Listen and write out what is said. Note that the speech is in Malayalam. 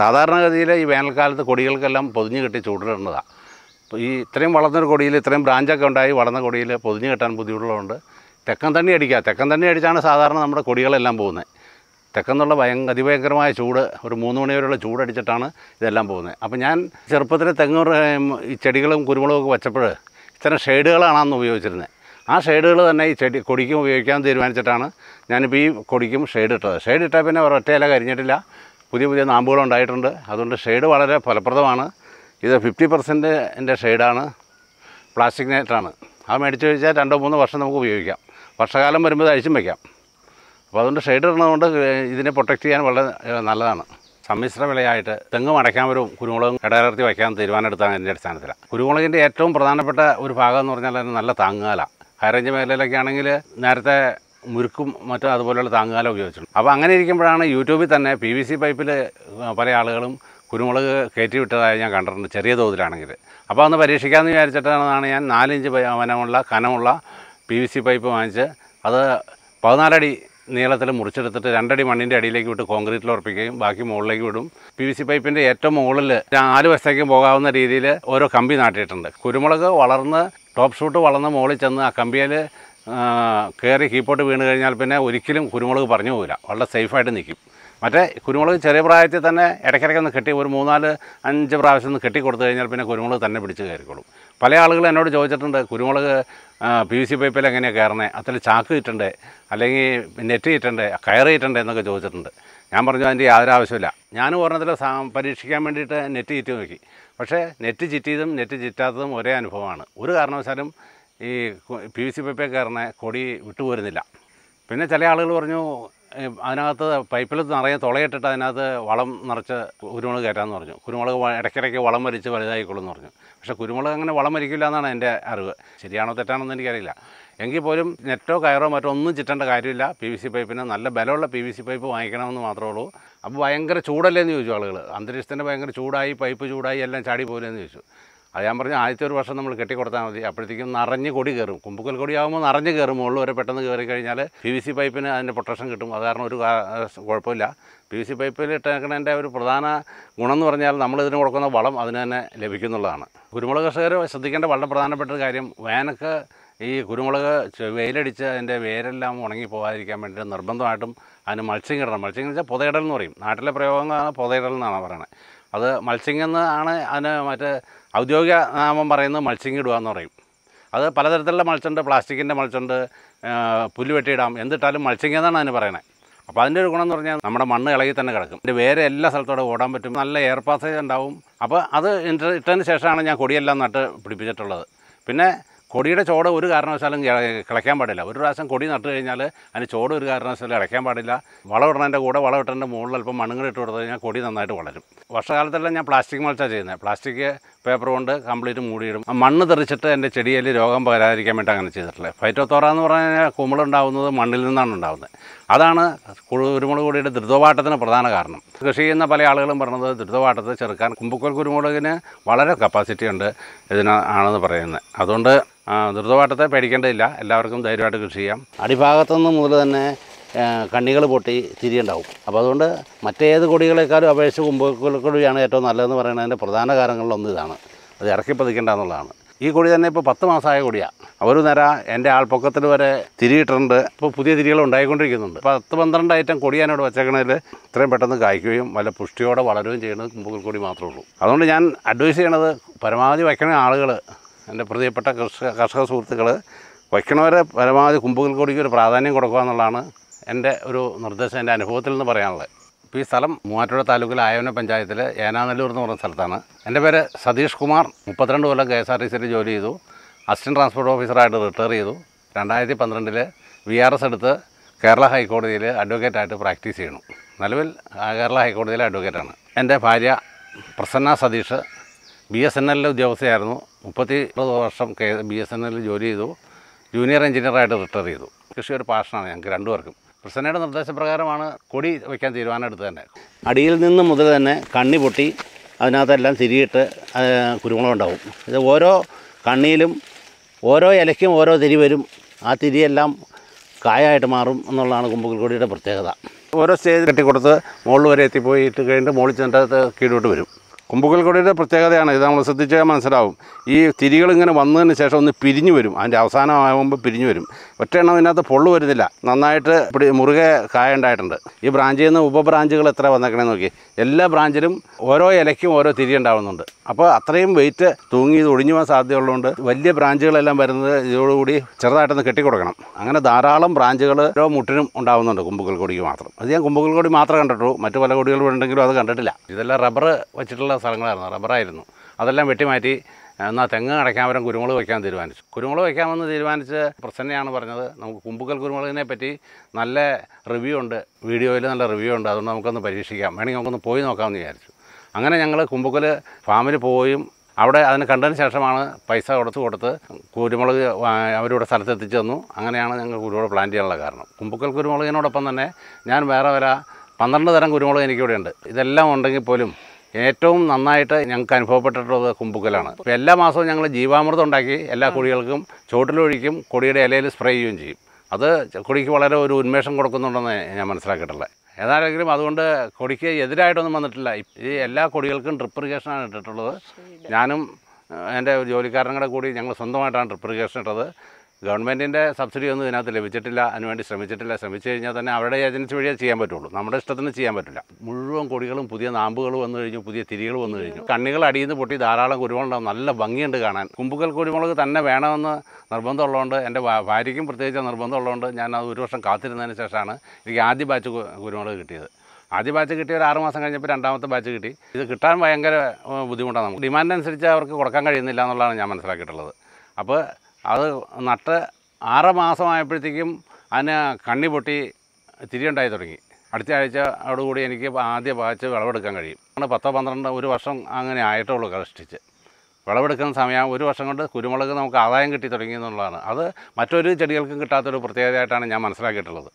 സാധാരണഗതിയിൽ ഈ വേനൽക്കാലത്ത് കൊടികൾക്കെല്ലാം പൊതിഞ്ഞ് കെട്ടി ചൂടിടേണ്ടതാണ് ഈ ഇത്രയും വളർന്നൊരു കൊടിയിൽ ഇത്രയും ബ്രാഞ്ചൊക്കെ ഉണ്ടായി വളർന്ന കൊടിയിൽ പൊതിഞ്ഞ് കെട്ടാൻ ബുദ്ധിമുട്ടുള്ളതുകൊണ്ട് തെക്കൻ തണ്ണി അടിക്കുക തെക്കൻ തണ്ണി അടിച്ചാണ് സാധാരണ നമ്മുടെ കൊടികളെല്ലാം പോകുന്നത് തെക്കെന്നുള്ള ഭയങ്കര അതിഭയങ്കരമായ ചൂട് ഒരു മൂന്ന് മണിവരെയുള്ള ചൂടടിച്ചിട്ടാണ് ഇതെല്ലാം പോകുന്നത് അപ്പോൾ ഞാൻ ചെറുപ്പത്തിൽ തെങ്ങ് ഈ ചെടികളും കുരുമുളകൊക്കെ വെച്ചപ്പോൾ ഇത്തരം ഷെയ്ഡുകളാണ് അന്ന് ഉപയോഗിച്ചിരുന്നത് ആ ഷെയ്ഡുകൾ തന്നെ ഈ ചെടി കൊടിക്കും ഉപയോഗിക്കാൻ തീരുമാനിച്ചിട്ടാണ് ഞാനിപ്പോൾ ഈ കൊടിക്കും ഷെയ്ഡ് ഇട്ടത് ഷെയ്ഡ് ഇട്ടാൽ പിന്നെ ഒരൊറ്റയില കരിഞ്ഞിട്ടില്ല പുതിയ പുതിയ നാമ്പുകൾ ഉണ്ടായിട്ടുണ്ട് അതുകൊണ്ട് ഷെയ്ഡ് വളരെ ഫലപ്രദമാണ് ഇത് ഫിഫ്റ്റി പെർസെൻറ്റ് എൻ്റെ ഷെയ്ഡാണ് പ്ലാസ്റ്റിക് നെറ്റാണ് അത് മേടിച്ച് കഴിച്ചാൽ രണ്ടോ മൂന്നോ വർഷം നമുക്ക് ഉപയോഗിക്കാം വർഷകാലം വരുമ്പോൾ അഴിച്ചും വയ്ക്കാം അപ്പോൾ അതുകൊണ്ട് ഷെയ്ഡ് ഇടുന്നതുകൊണ്ട് ഇതിനെ പ്രൊട്ടക്റ്റ് ചെയ്യാൻ വളരെ നല്ലതാണ് സമ്മിശ്ര വിളയായിട്ട് തെങ്ങും വരും കുരുമുളകും ഇടകലർത്തി വയ്ക്കാൻ തീരുമാനമെടുത്താണ് എൻ്റെ അടിസ്ഥാനത്തിലാണ് കുരുമുളകിൻ്റെ ഏറ്റവും പ്രധാനപ്പെട്ട ഒരു ഭാഗം എന്ന് പറഞ്ഞാൽ നല്ല താങ്ങാല ഹൈറേഞ്ച് മേഖലയിലൊക്കെ ആണെങ്കിൽ നേരത്തെ മുരുക്കും മറ്റും അതുപോലെയുള്ള താങ്ങുകാലം ഉപയോഗിച്ചിട്ടുണ്ട് അപ്പോൾ അങ്ങനെ ഇരിക്കുമ്പോഴാണ് യൂട്യൂബിൽ തന്നെ പി വി സി പൈപ്പിൽ പല ആളുകളും കുരുമുളക് കയറ്റി വിട്ടതായി ഞാൻ കണ്ടിട്ടുണ്ട് ചെറിയ തോതിലാണെങ്കിൽ അപ്പോൾ ഒന്ന് പരീക്ഷിക്കാമെന്ന് വിചാരിച്ചിട്ടാണ് ഞാൻ നാലിഞ്ച് വനമുള്ള കനമുള്ള പി വി സി പൈപ്പ് വാങ്ങിച്ച് അത് പതിനാലടി നീളത്തിൽ മുറിച്ചെടുത്തിട്ട് രണ്ടടി മണ്ണിൻ്റെ അടിയിലേക്ക് വിട്ട് കോൺക്രീറ്റിൽ ഉറപ്പിക്കുകയും ബാക്കി മുകളിലേക്ക് വിടും പി വി സി പൈപ്പിൻ്റെ ഏറ്റവും മുകളിൽ നാല് വശത്തേക്കും പോകാവുന്ന രീതിയിൽ ഓരോ കമ്പി നാട്ടിയിട്ടുണ്ട് കുരുമുളക് വളർന്ന് ടോപ്പ് ഷൂട്ട് വളർന്ന് മുകളിൽ ചെന്ന് ആ കമ്പിയിൽ കയറി കീപ്പോട്ട് വീണ് കഴിഞ്ഞാൽ പിന്നെ ഒരിക്കലും കുരുമുളക് പറഞ്ഞു പോകില്ല വളരെ സേഫായിട്ട് നിൽക്കും മറ്റേ കുരുമുളക് ചെറിയ പ്രായത്തിൽ തന്നെ ഇടയ്ക്കിടയ്ക്ക് ഒന്ന് കെട്ടി ഒരു മൂന്നാല് അഞ്ച് പ്രാവശ്യം ഒന്ന് കെട്ടി കൊടുത്തു കഴിഞ്ഞാൽ പിന്നെ കുരുമുളക് തന്നെ പിടിച്ച് കയറിക്കോളും പല ആളുകൾ എന്നോട് ചോദിച്ചിട്ടുണ്ട് കുരുമുളക് പി വി സി പൈപ്പിൽ എങ്ങനെയാണ് കയറണേ അതിൽ ചാക്ക് ഇട്ടുണ്ട് അല്ലെങ്കിൽ നെറ്റ് ഇട്ടുണ്ട് കയറി എന്നൊക്കെ ചോദിച്ചിട്ടുണ്ട് ഞാൻ പറഞ്ഞു അതിൻ്റെ യാതൊരു ആവശ്യമില്ല ഞാനും ഒരെണ്ണത്തിൽ പരീക്ഷിക്കാൻ വേണ്ടിയിട്ട് നെറ്റ് ചിറ്റി നോക്കി പക്ഷേ നെറ്റ് ചിറ്റിയതും നെറ്റ് ചിറ്റാത്തതും ഒരേ അനുഭവമാണ് ഒരു കാരണവശാലും ഈ പി വി സി പൈപ്പൊക്കെ കയറുന്ന കൊടി വിട്ടുപോരുന്നില്ല പിന്നെ ചില ആളുകൾ പറഞ്ഞു അതിനകത്ത് പൈപ്പിൽ നിറയെ തുളയിട്ടിട്ട് അതിനകത്ത് വളം നിറച്ച് കുരുമുളക് കയറ്റാമെന്ന് പറഞ്ഞു കുരുമുളക് ഇടയ്ക്കിടയ്ക്ക് വളം വലിച്ച് വലുതായിക്കൊള്ളുമെന്ന് പറഞ്ഞു പക്ഷേ കുരുമുളക് അങ്ങനെ വളം വലിക്കില്ല എന്നാണ് എൻ്റെ അറിവ് ശരിയാണോ തെറ്റാണോ എന്ന് എനിക്കറിയില്ല എങ്കിൽ പോലും നെറ്റോ കയറോ മറ്റോ ഒന്നും ചിട്ടേണ്ട കാര്യമില്ല പി വി സി പൈപ്പിന് നല്ല ബലമുള്ള പി വി സി പൈപ്പ് വാങ്ങിക്കണമെന്ന് മാത്രമേ ഉള്ളൂ അപ്പോൾ ഭയങ്കര ചൂടല്ലേ എന്ന് ചോദിച്ചു ആളുകൾ അന്തരീക്ഷത്തിൻ്റെ ഭയങ്കര ചൂടായി പൈപ്പ് ചൂടായി എല്ലാം ചാടി എന്ന് ചോദിച്ചു അത് ഞാൻ പറഞ്ഞു ആദ്യത്തെ ഒരു വർഷം നമ്മൾ കെട്ടിക്കൊടുത്താൽ മതി അപ്പോഴത്തേക്കും നിറഞ്ഞ് കൊടി കയറും കുമ്പുക്കൽ കൊടിയാകുമ്പോൾ നിറഞ്ഞ് കയറുമുള്ളൂ ഒരു പെട്ടെന്ന് കയറി കഴിഞ്ഞാൽ പി വി സി പൈപ്പിന് അതിൻ്റെ പ്രൊട്ടക്ഷൻ കിട്ടും അത് കാരണം ഒരു കുഴപ്പമില്ല പി വി സി പൈപ്പിൽ ഇട്ടേക്കണതിൻ്റെ ഒരു പ്രധാന ഗുണം എന്ന് പറഞ്ഞാൽ നമ്മൾ ഇതിന് കൊടുക്കുന്ന വളം അതിന് തന്നെ ലഭിക്കുന്നുള്ളതാണ് കുരുമുളക് കർഷകർ ശ്രദ്ധിക്കേണ്ട വളരെ പ്രധാനപ്പെട്ട ഒരു കാര്യം വേനക്ക് ഈ കുരുമുളക് വെയിലടിച്ച് അതിൻ്റെ വേരെല്ലാം ഉണങ്ങി പോകാതിരിക്കാൻ വേണ്ടിയിട്ട് നിർബന്ധമായിട്ടും അതിന് മത്സ്യം കിടണം മത്സ്യം എന്ന് പുതയിടൽ എന്ന് പറയും നാട്ടിലെ പ്രയോഗങ്ങളാണ് പുതയിടൽ എന്നാണ് പറയുന്നത് അത് മത്സ്യങ്ങ് ആണ് അതിന് മറ്റേ ഔദ്യോഗിക നാമം പറയുന്നത് മത്സ്യങ്ങിടുക എന്ന് പറയും അത് പലതരത്തിലുള്ള മത്സ്യമുണ്ട് പ്ലാസ്റ്റിക്കിൻ്റെ മത്സ്യമുണ്ട് പുല്ല് വെട്ടിയിടാം എന്തിട്ടാലും മത്സ്യങ്ങ് എന്നാണ് അതിന് പറയുന്നത് അപ്പോൾ അതിൻ്റെ ഒരു ഗുണം എന്ന് പറഞ്ഞാൽ നമ്മുടെ മണ്ണ് ഇളകി തന്നെ കിടക്കും എൻ്റെ വേറെ എല്ലാ സ്ഥലത്തോടെ ഓടാൻ പറ്റും നല്ല എയർ പാസേജ് ഉണ്ടാവും അപ്പോൾ അത് ഇട്ടതിന് ശേഷമാണ് ഞാൻ കൊടിയെല്ലാം നട്ട് പിടിപ്പിച്ചിട്ടുള്ളത് പിന്നെ കൊടിയുടെ ചോട് ഒരു കാരണവശാലും കിളയ്ക്കാൻ പാടില്ല ഒരു പ്രാവശ്യം കൊടി നട്ടു കഴിഞ്ഞാൽ അതിന് ചോട് ഒരു കാരണവശാലും ഇളയ്ക്കാൻ പാടില്ല വളമിടുന്നതിൻ്റെ കൂടെ വളമിട്ടതിൻ്റെ മുകളിൽ അല്പം മണ്ണുകൾ ഇട്ട് കൊടുത്തു കഴിഞ്ഞാൽ കൊടി നന്നായിട്ട് വളരും വർഷകാലത്തെല്ലാം ഞാൻ പ്ലാസ്റ്റിക് മൾച്ചാണ് ചെയ്യുന്നത് പ്ലാസ്റ്റിക് പേപ്പർ കൊണ്ട് കംപ്ലീറ്റ് മൂടിയിടും മണ്ണ് തെറിച്ചിട്ട് എൻ്റെ ചെടിയിൽ രോഗം പകരാതിരിക്കാൻ വേണ്ടി അങ്ങനെ ചെയ്തിട്ടുള്ളത് ഫൈറ്റോത്തോറ എന്ന് പറഞ്ഞാൽ കുമ്പളുണ്ടാവുന്നത് മണ്ണിൽ നിന്നാണ് ഉണ്ടാകുന്നത് അതാണ് കുരുമുളക് കൂടിയുടെ ദ്രുതവാട്ടത്തിന് പ്രധാന കാരണം കൃഷി ചെയ്യുന്ന പല ആളുകളും പറഞ്ഞത് ദ്രുതവാട്ടത്തെ ചെറുക്കാൻ കുമ്പക്കോൽ കുരുമുളകിന് വളരെ കപ്പാസിറ്റി ഉണ്ട് ഇതിനാണെന്ന് പറയുന്നത് അതുകൊണ്ട് ധൃതവാട്ടത്തെ പേടിക്കേണ്ടതില്ല എല്ലാവർക്കും ധൈര്യമായിട്ട് കൃഷി ചെയ്യാം അടിഭാഗത്തുനിന്ന് മുതൽ തന്നെ കണ്ണികൾ പൊട്ടി തിരിയുണ്ടാവും അപ്പോൾ അതുകൊണ്ട് മറ്റേത് കൊടികളെക്കാളും അപേക്ഷിച്ച് കുമ്പക്കുലക്കൊടിയാണ് ഏറ്റവും നല്ലതെന്ന് പറയുന്നതിൻ്റെ പ്രധാന കാരണങ്ങളിലൊന്നും ഇതാണ് അത് ഇറക്കി പതിക്കേണ്ട എന്നുള്ളതാണ് ഈ കൊടി തന്നെ ഇപ്പോൾ പത്ത് മാസമായ കൊടിയാണ് ഒരു നേരം എൻ്റെ ആൾപ്പൊക്കത്തിൽ വരെ തിരിയിട്ടുണ്ട് ഇപ്പോൾ പുതിയ തിരികൾ ഉണ്ടായിക്കൊണ്ടിരിക്കുന്നുണ്ട് പത്ത് പന്ത്രണ്ട് ഐറ്റം കൊടി ഞാനിവിടെ വെച്ചേക്കണതിൽ ഇത്രയും പെട്ടെന്ന് കായ്ക്കുകയും വല്ല പുഷ്ടിയോടെ വളരുകയും ചെയ്യുന്നത് കുമ്പക്കുൽ കൊടി മാത്രമേ ഉള്ളൂ അതുകൊണ്ട് ഞാൻ അഡ്വൈസ് ചെയ്യണത് പരമാവധി വയ്ക്കണ ആളുകൾ എൻ്റെ പ്രിയപ്പെട്ട കർഷക കർഷക സുഹൃത്തുക്കൾ വയ്ക്കണവരെ പരമാവധി കുമ്പുകൾ ഒരു പ്രാധാന്യം കൊടുക്കുക എന്നുള്ളതാണ് എൻ്റെ ഒരു നിർദ്ദേശം എൻ്റെ അനുഭവത്തിൽ നിന്ന് പറയാനുള്ളത് ഇപ്പോൾ ഈ സ്ഥലം മൂവാറ്റുപുഴ താലൂക്കിലെ ആയോന പഞ്ചായത്തിൽ ഏനാനല്ലൂർ എന്ന് പറഞ്ഞ സ്ഥലത്താണ് എൻ്റെ പേര് സതീഷ് കുമാർ മുപ്പത്തിരണ്ട് കൊല്ലം കെ എസ് ആർ ടി സിയിൽ ജോലി ചെയ്തു അസിസ്റ്റൻറ്റ് ട്രാൻസ്പോർട്ട് ഓഫീസറായിട്ട് റിട്ടയർ ചെയ്തു രണ്ടായിരത്തി പന്ത്രണ്ടിൽ വി ആർ എസ് എടുത്ത് കേരള ഹൈക്കോടതിയിൽ അഡ്വക്കേറ്റായിട്ട് പ്രാക്ടീസ് ചെയ്യണം നിലവിൽ കേരള ഹൈക്കോടതിയിലെ അഡ്വക്കേറ്റാണ് എൻ്റെ ഭാര്യ Prasanna Satheesh B S N എല്ലിലെ ഉദ്യോഗസ്ഥയായിരുന്നു മുപ്പത്തി വർഷം കെ ബി എസ് എൻ എല്ലിൽ ജോലി ചെയ്തു ജൂനിയർ എഞ്ചിനീയറായിട്ട് റിട്ടയർ ചെയ്തു കൃഷി ഒരു പാഷനാണ് ഞങ്ങൾക്ക് രണ്ടുപേർക്കും പ്രസന്നയുടെ നിർദ്ദേശപ്രകാരമാണ് കൊടി വയ്ക്കാൻ തീരുമാനം എടുത്തത് തന്നെ അടിയിൽ നിന്ന് മുതൽ തന്നെ കണ്ണി പൊട്ടി അതിനകത്തെല്ലാം തിരിയിട്ട് കുരുമുളകുണ്ടാവും ഇത് ഓരോ കണ്ണിയിലും ഓരോ ഇലയ്ക്കും ഓരോ തിരി വരും ആ തിരിയെല്ലാം കായായിട്ട് മാറും എന്നുള്ളതാണ് കുമ്പുകൾ കൊടിയുടെ പ്രത്യേകത ഓരോ സ്റ്റേജ് കെട്ടിക്കൊടുത്ത് മുകളിൽ വരെ എത്തിപ്പോയിട്ട് കഴിഞ്ഞിട്ട് മുകളിൽ ചെന്നിട്ട് കീഴോട്ട് വരും കുമ്പുകൽ പ്രത്യേകതയാണ് ഇത് നമ്മൾ ശ്രദ്ധിച്ചാൽ മനസ്സിലാവും ഈ തിരികൾ ഇങ്ങനെ വന്നതിന് ശേഷം ഒന്ന് പിരിഞ്ഞു വരും അതിൻ്റെ അവസാനമാകുമ്പോൾ പിരിഞ്ഞു വരും എണ്ണം ഇതിനകത്ത് പൊള്ളു വരുന്നില്ല നന്നായിട്ട് പിടി മുറുകെ കായ ഉണ്ടായിട്ടുണ്ട് ഈ ബ്രാഞ്ചിൽ നിന്ന് ഉപബ്രാഞ്ചുകൾ എത്ര വന്നേക്കണേ നോക്കി എല്ലാ ബ്രാഞ്ചിലും ഓരോ ഇലയ്ക്കും ഓരോ തിരി ഉണ്ടാവുന്നുണ്ട് അപ്പോൾ അത്രയും വെയിറ്റ് തൂങ്ങി ഇത് ഒഴിഞ്ഞു പോകാൻ സാധ്യതയുള്ളതുകൊണ്ട് വലിയ ബ്രാഞ്ചുകളെല്ലാം വരുന്നത് ഇതോടുകൂടി ചെറുതായിട്ടൊന്ന് കെട്ടിക്കൊടുക്കണം അങ്ങനെ ധാരാളം ബ്രാഞ്ചുകൾ ഓരോ മുട്ടിനും ഉണ്ടാവുന്നുണ്ട് കുമ്പുകൾ കൊടിക്ക് മാത്രം അത് ഞാൻ കുമ്പുകൾ കൊടി മാത്രമേ കണ്ടിട്ടുള്ളൂ മറ്റു പല കൊടികൾ ഉണ്ടെങ്കിലും അത് കണ്ടിട്ടില്ല ഇതെല്ലാം റബ്ബർ വെച്ചിട്ടുള്ള പല സ്ഥലങ്ങളായിരുന്നു റബ്ബറായിരുന്നു അതെല്ലാം വെട്ടിമാറ്റി എന്നാൽ തെങ്ങ് വരും കുരുമുളക് വയ്ക്കാൻ തീരുമാനിച്ചു കുരുമുളക് വയ്ക്കാമെന്ന് തീരുമാനിച്ച് പ്രസന്നയാണ് പറഞ്ഞത് നമുക്ക് കുമ്പുക്കൽ കുരുമുളകിനെ പറ്റി നല്ല റിവ്യൂ ഉണ്ട് വീഡിയോയിൽ നല്ല റിവ്യൂ ഉണ്ട് അതുകൊണ്ട് നമുക്കൊന്ന് പരീക്ഷിക്കാം വേണമെങ്കിൽ നമുക്കൊന്ന് പോയി നോക്കാമെന്ന് വിചാരിച്ചു അങ്ങനെ ഞങ്ങൾ കുമ്പുക്കൽ ഫാമിൽ പോയും അവിടെ അതിന് കണ്ടതിന് ശേഷമാണ് പൈസ കൊടുത്ത് കൊടുത്ത് കുരുമുളക് അവരുടെ സ്ഥലത്ത് എത്തിച്ചു തന്നു അങ്ങനെയാണ് ഞങ്ങൾ കുരുമുളക് പ്ലാൻ ചെയ്യാനുള്ള കാരണം കുമ്പുക്കൽ കുരുമുളകിനോടൊപ്പം തന്നെ ഞാൻ വേറെ വരാ പന്ത്രണ്ട് തരം കുരുമുളക് എനിക്കിവിടെ ഉണ്ട് ഇതെല്ലാം ഉണ്ടെങ്കിൽ പോലും ഏറ്റവും നന്നായിട്ട് ഞങ്ങൾക്ക് അനുഭവപ്പെട്ടിട്ടുള്ളത് കുമ്പുക്കലാണ് എല്ലാ മാസവും ഞങ്ങൾ ജീവാമൃതം ഉണ്ടാക്കി എല്ലാ കുടികൾക്കും ചുവട്ടിലൊഴിക്കും കൊടിയുടെ ഇലയിൽ സ്പ്രേ ചെയ്യുകയും ചെയ്യും അത് കൊടിക്ക് വളരെ ഒരു ഉന്മേഷം കൊടുക്കുന്നുണ്ടെന്ന് ഞാൻ മനസ്സിലാക്കിയിട്ടുള്ളത് ഏതാണെങ്കിലും അതുകൊണ്ട് കൊടിക്ക് എതിരായിട്ടൊന്നും വന്നിട്ടില്ല ഈ എല്ലാ കൊടികൾക്കും ഡ്രിപ്പ് ഇട്ടിട്ടുള്ളത് ഞാനും എൻ്റെ ജോലിക്കാരനും കൂടെ കൂടി ഞങ്ങൾ സ്വന്തമായിട്ടാണ് ഡ്രിപ്പ് ഇറിഗേഷൻ ഇട്ടത് ഗവൺമെൻറ്റിൻ്റെ സബ്സിഡി ഒന്നും ഇതിനകത്ത് ലഭിച്ചിട്ടില്ല അതിനുവേണ്ടി ശ്രമിച്ചിട്ടില്ല ശ്രമിച്ചു കഴിഞ്ഞാൽ തന്നെ അവരുടെ ഏജൻസി വഴിയേ ചെയ്യാൻ പറ്റുള്ളൂ നമ്മുടെ ഇഷ്ടത്തിന് ചെയ്യാൻ പറ്റില്ല മുഴുവൻ കൊടികളും പുതിയ നാമ്പുകൾ വന്നു കഴിഞ്ഞു പുതിയ തിരികൾ വന്നു കഴിഞ്ഞു കണ്ണികൾ അടിയിൽ നിന്ന് പൊട്ടി ധാരാളം കുരുമുളകുണ്ടാവും നല്ല ഭംഗിയുണ്ട് കാണാൻ കുമ്പുകൾ കുരുമുളക് തന്നെ വേണമെന്ന് നിർബന്ധമുള്ളതുകൊണ്ട് എൻ്റെ ഭാര്യയ്ക്കും പ്രത്യേകിച്ച് നിർബന്ധമുള്ളതുകൊണ്ട് ഞാൻ അത് ഒരു വർഷം കാത്തിരുന്നതിന് ശേഷമാണ് എനിക്ക് ആദ്യ ബാച്ച് കുരുമുളക് കിട്ടിയത് ആദ്യ ബാച്ച് കിട്ടിയ ഒരു ആറുമാസം മാസം കഴിഞ്ഞപ്പോൾ രണ്ടാമത്തെ ബാച്ച് കിട്ടി ഇത് കിട്ടാൻ ഭയങ്കര ബുദ്ധിമുട്ടാണ് നമുക്ക് ഡിമാൻഡ് അനുസരിച്ച് അവർക്ക് കൊടുക്കാൻ കഴിയുന്നില്ല എന്നുള്ളതാണ് ഞാൻ മനസ്സിലാക്കിയിട്ടുള്ളത് അപ്പോൾ അത് നട്ട് ആറ് മാസമായപ്പോഴത്തേക്കും അതിന് കണ്ണി പൊട്ടി തിരിയുണ്ടായി തുടങ്ങി അടുത്ത ആഴ്ച അതോടുകൂടി എനിക്ക് ആദ്യ പാച്ച് വിളവെടുക്കാൻ കഴിയും അങ്ങനെ പത്തോ പന്ത്രണ്ട് ഒരു വർഷം അങ്ങനെ ആയിട്ടുള്ളൂ കഷ്ടിച്ച് വിളവെടുക്കുന്ന സമയം ഒരു വർഷം കൊണ്ട് കുരുമുളക് നമുക്ക് ആദായം കിട്ടി തുടങ്ങി എന്നുള്ളതാണ് അത് മറ്റൊരു ചെടികൾക്കും കിട്ടാത്തൊരു പ്രത്യേകതയായിട്ടാണ് ഞാൻ മനസ്സിലാക്കിയിട്ടുള്ളത്